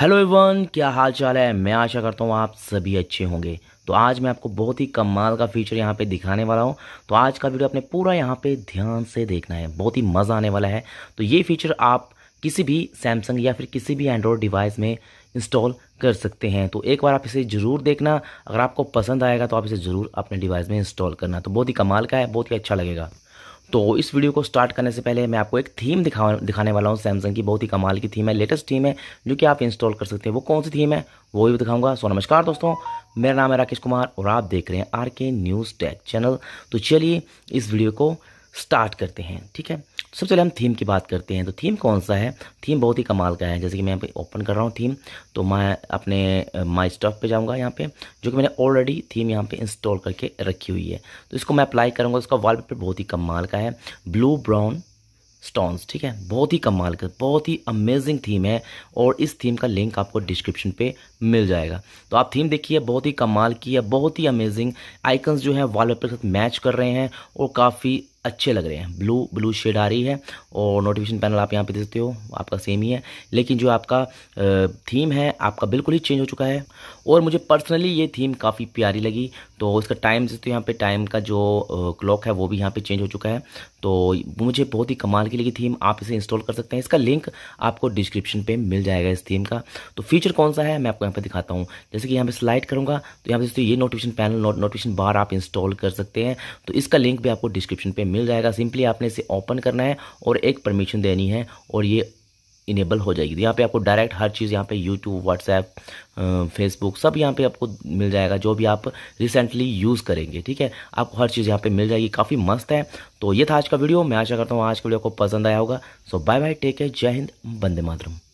hello Avon क्या हाल चाल है मैं आशा करता हूँ आप सभी अच्छे होंगे तो आज मैं आपको बहुत ही कमाल का फीचर यहाँ पे दिखाने वाला हूँ तो आज का वीडियो आपने पूरा यहाँ पे ध्यान से देखना है बहुत ही मज़ा आने वाला है तो ये फीचर आप किसी भी सैमसंग या फिर किसी भी एंड्रॉयड डिवाइस में इंस्टॉल कर सकते हैं तो एक बार आप इसे ज़रूर देखना अगर आपको पसंद आएगा तो आप इसे ज़रूर अपने डिवाइस में इंस्टॉल करना तो बहुत ही कमाल का है बहुत ही अच्छा लगेगा तो इस वीडियो को स्टार्ट करने से पहले मैं आपको एक थीम दिखा दिखाने वाला हूँ सैमसंग की बहुत ही कमाल की थीम है लेटेस्ट थीम है जो कि आप इंस्टॉल कर सकते हैं वो कौन सी थीम है वो भी दिखाऊंगा सो नमस्कार दोस्तों मेरा नाम है राकेश कुमार और आप देख रहे हैं आर के न्यूज़ टैग चैनल तो चलिए इस वीडियो को स्टार्ट करते हैं ठीक है सबसे पहले हम थीम की बात करते हैं तो थीम कौन सा है थीम बहुत ही कमाल का है जैसे कि मैं यहाँ पे ओपन कर रहा हूँ थीम तो मैं अपने माई स्टॉफ पर जाऊँगा यहाँ पे जो कि मैंने ऑलरेडी थीम यहाँ पे इंस्टॉल करके रखी हुई है तो इसको मैं अप्लाई करूँगा उसका वॉलपेपर बहुत ही कमाल का है ब्लू ब्राउन स्टोन्स ठीक है बहुत ही कमाल का बहुत ही अमेजिंग थीम है और इस थीम का लिंक आपको डिस्क्रिप्शन पे मिल जाएगा तो आप थीम देखिए बहुत ही कमाल की है बहुत ही अमेजिंग आइकन्स जो है वॉलपेपर के साथ मैच कर रहे हैं और काफ़ी अच्छे लग रहे हैं ब्लू ब्लू शेड आ रही है और नोटिफिकेशन पैनल आप यहाँ पे देख सकते हो आपका सेम ही है लेकिन जो आपका थीम है आपका बिल्कुल ही चेंज हो चुका है और मुझे पर्सनली ये थीम काफ़ी प्यारी लगी तो उसका टाइम देखते हो यहाँ पे टाइम का जो क्लॉक है वो भी यहाँ पे चेंज हो चुका है तो मुझे बहुत ही कमाल की लगी थीम आप इसे इंस्टॉल कर सकते हैं इसका लिंक आपको डिस्क्रिप्शन पर मिल जाएगा इस थीम का तो फीचर कौन सा है मैं आपको यहाँ पर दिखाता हूँ जैसे कि यहाँ पर स्लाइड करूँगा तो यहाँ पर ये नोटिफिकेशन पैनल नोटिफिकेशन बार आप इंस्टॉल कर सकते हैं तो इसका लिंक भी आपको डिस्क्रिप्शन पर मिल जाएगा सिंपली आपने इसे ओपन करना है और एक परमिशन देनी है और ये इनेबल हो जाएगी यहाँ पे आपको डायरेक्ट हर चीज़ यहाँ पे यूट्यूब व्हाट्सएप फेसबुक सब यहाँ पे आपको मिल जाएगा जो भी आप रिसेंटली यूज़ करेंगे ठीक है आपको हर चीज़ यहाँ पे मिल जाएगी काफ़ी मस्त है तो ये था आज का वीडियो मैं आशा करता हूँ आज का वीडियो को पसंद आया होगा so bye bye take care जय हिंद बंदे मातरम